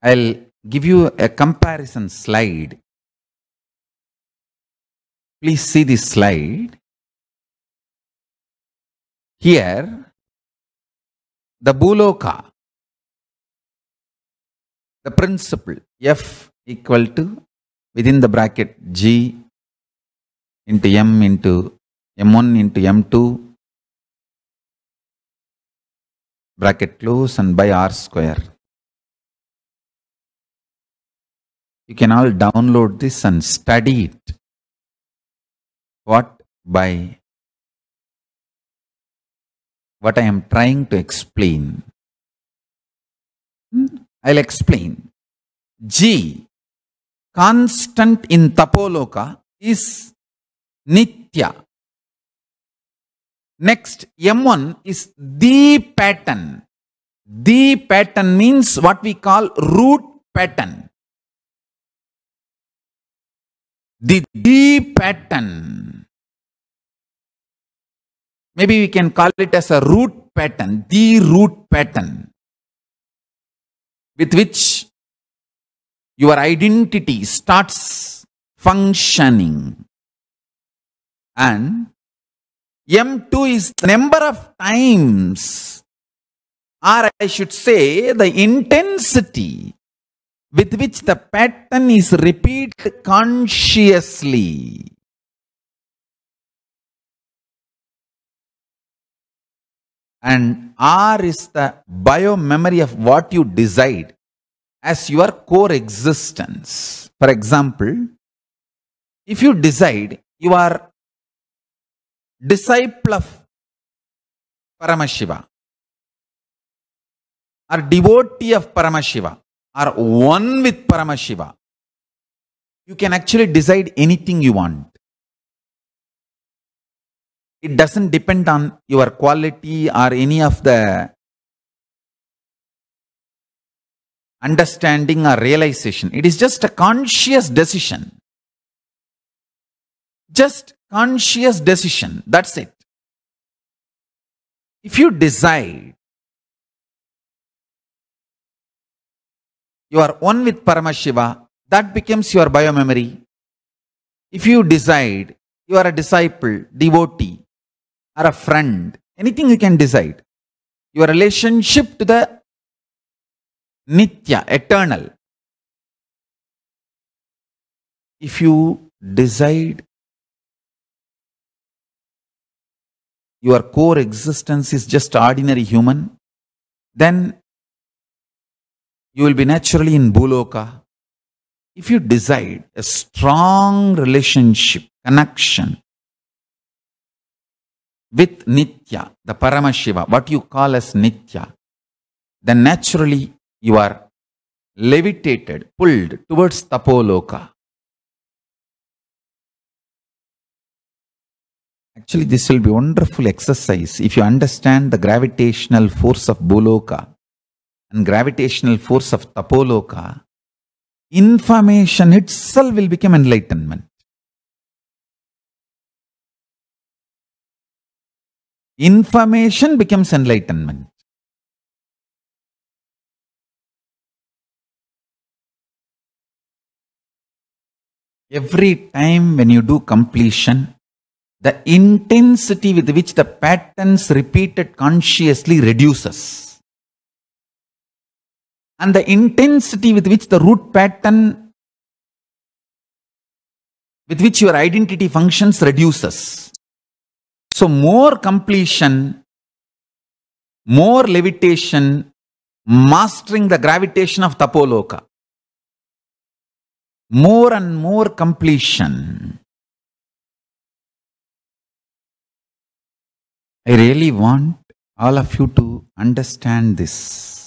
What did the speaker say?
I'll give you a comparison slide. Please see this slide. Here, the Buloka, the principle F equal to within the bracket G into M into M1 into M2 bracket close and by R square. You can all download this and study it. What by what I am trying to explain. Hmm? I'll explain. G, constant in Tapoloka is Nitya. Next, M1 is the pattern. The pattern means what we call root pattern. the D pattern. Maybe we can call it as a root pattern, the root pattern with which your identity starts functioning. And M2 is the number of times, or I should say, the intensity with which the pattern is repeated consciously. And R is the biomemory of what you decide as your core existence. For example, if you decide you are disciple of Paramashiva or devotee of Paramashiva, are one with Paramashiva, you can actually decide anything you want. It doesn't depend on your quality or any of the understanding or realization. It is just a conscious decision. Just conscious decision. That's it. If you decide You are one with Paramashiva. That becomes your biomemory. If you decide you are a disciple, devotee, or a friend, anything you can decide. Your relationship to the Nitya, eternal. If you decide your core existence is just ordinary human, then you will be naturally in Buloka. If you decide a strong relationship, connection with Nitya, the Paramashiva, what you call as Nitya, then naturally you are levitated, pulled towards Tapoloka. Actually, this will be wonderful exercise if you understand the gravitational force of Buloka and gravitational force of Tapoloka, information itself will become enlightenment. Information becomes enlightenment. Every time when you do completion, the intensity with which the patterns repeated consciously reduces and the intensity with which the root pattern with which your identity functions reduces. So more completion, more levitation, mastering the gravitation of Tapoloka. More and more completion. I really want all of you to understand this.